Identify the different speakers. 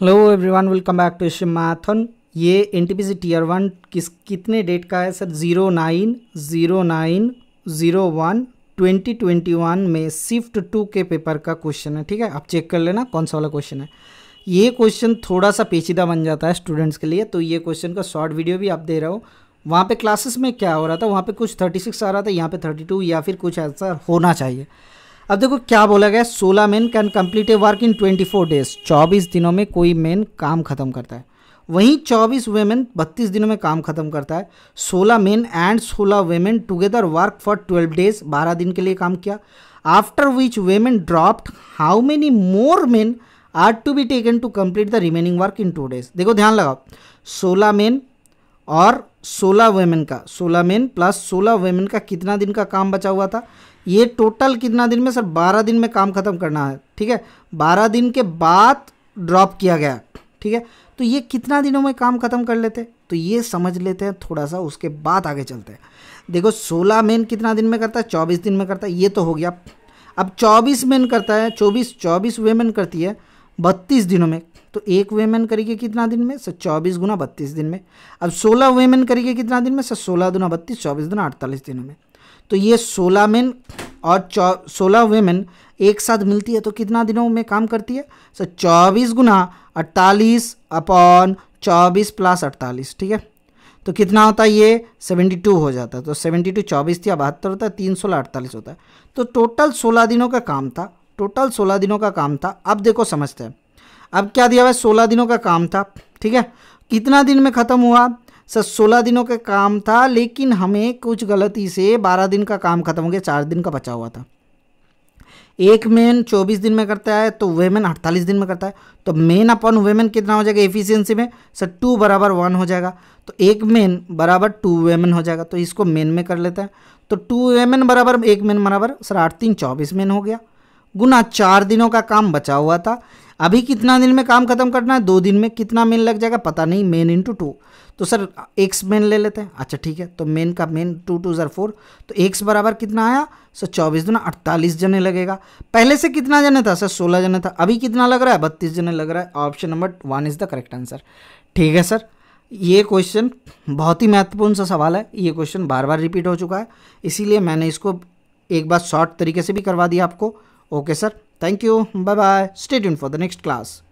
Speaker 1: Hello everyone welcome back to Asian ये N T P C tier one किस कितने date का है sir zero nine zero nine zero one twenty twenty one में shift two के paper का question है ठीक है आप चेक कर लेना कौन सा वाला क्वेश्चन है ये क्वेश्चन थोड़ा सा पेचीदा बन जाता है स्टूडेंट्स के लिए तो ये क्वेश्चन का शॉर्ट वीडियो भी आप दे रहे हो वहाँ पे क्लासेस में क्या हो रहा था वहाँ पर कुछ सिक्स आ रहा था यहाँ थर्टी टू या फिर कुछ ऐसा होना चाहिए अब देखो क्या बोला गया सोलह man can complete a work in twenty four days चौबीस दिनों में कोई मैन काम खत्म करता है वहीं चौबीस वेमेन बत्तीस दिनों में काम खत्म करता है सोलह मैन एंड सोलह women together work for twelve days बारह दिन के लिए काम किया after which women dropped how many more man are to be taken to complete the remaining work in two days देखो ध्यान लगाओ सोलह मैन और सोलह वेमेन का सोलह मेन प्लस सोलह वेमेन का कितना दिन का काम बचा हुआ था ये टोटल कितना दिन में सर बारह दिन में काम ख़त्म करना है ठीक है बारह दिन के बाद ड्रॉप किया गया ठीक है तो ये कितना दिनों में काम ख़त्म कर लेते तो ये समझ लेते हैं थोड़ा सा उसके बाद आगे चलते हैं देखो सोलह मेन कितना दिन में करता है चौबीस दिन में करता है ये तो हो गया अब चौबीस मेन करता है चौबीस चौबीस वेमेन करती है बत्तीस दिनों में तो एक वेमेन करिए कितना दिन में सर चौबीस गुना बत्तीस दिन में अब सोलह वेमेन करिए कितना दिन में सर सोलह दुना बत्तीस चौबीस दुना अड़तालीस दिनों में तो ये सोलह मेन और चौ सोलह वेमेन एक साथ मिलती है तो कितना दिनों में काम करती है सर चौबीस गुना अड़तालीस अपॉन चौबीस प्लस अड़तालीस ठीक है तो कितना होता है ये सेवेंटी टू हो जाता है तो सेवेंटी टू चौबीस थी बहत्तर होता है तीन सोलह अड़तालीस होता है तो टोटल सोलह दिनों का काम था टोटल सोलह दिनों का काम था अब देखो समझते हैं अब क्या दिया हुआ है सोलह दिनों का काम था ठीक है कितना दिन में ख़त्म हुआ सर सोलह दिनों का काम था लेकिन हमें कुछ गलती से बारह दिन का काम खत्म हो गया चार दिन का बचा हुआ था एक मेन चौबीस दिन में करता है तो वेमेन अड़तालीस दिन में करता है तो मेन अपन वेमेन कितना हो जाएगा एफिशिएंसी में सर टू बराबर वन हो जाएगा तो एक मेन बराबर टू वेमेन हो जाएगा तो इसको मेन में कर लेते हैं तो टू वेमेन बराबर एक मेन बराबर सर आठ तीन चौबीस मेन हो गया गुना चार दिनों का काम बचा हुआ था अभी कितना दिन में काम खत्म करना है दो दिन में कितना मेन लग जाएगा पता नहीं मेन इंटू टू तो सर एक्स मेन ले लेते हैं अच्छा ठीक है तो मेन का मेन टू टू ज़र फोर तो एक्स बराबर कितना आया सर चौबीस दिन अड़तालीस जने लगेगा पहले से कितना जने था सर सोलह जने था अभी कितना लग रहा है बत्तीस जने लग रहा है option number one is the correct answer ठीक है सर ये क्वेश्चन बहुत ही महत्वपूर्ण सा सवाल है ये क्वेश्चन बार बार रिपीट हो चुका है इसीलिए मैंने इसको एक बार शॉर्ट तरीके से भी करवा दिया आपको Okay sir. Thank you. Bye bye. Stay tuned for the next class.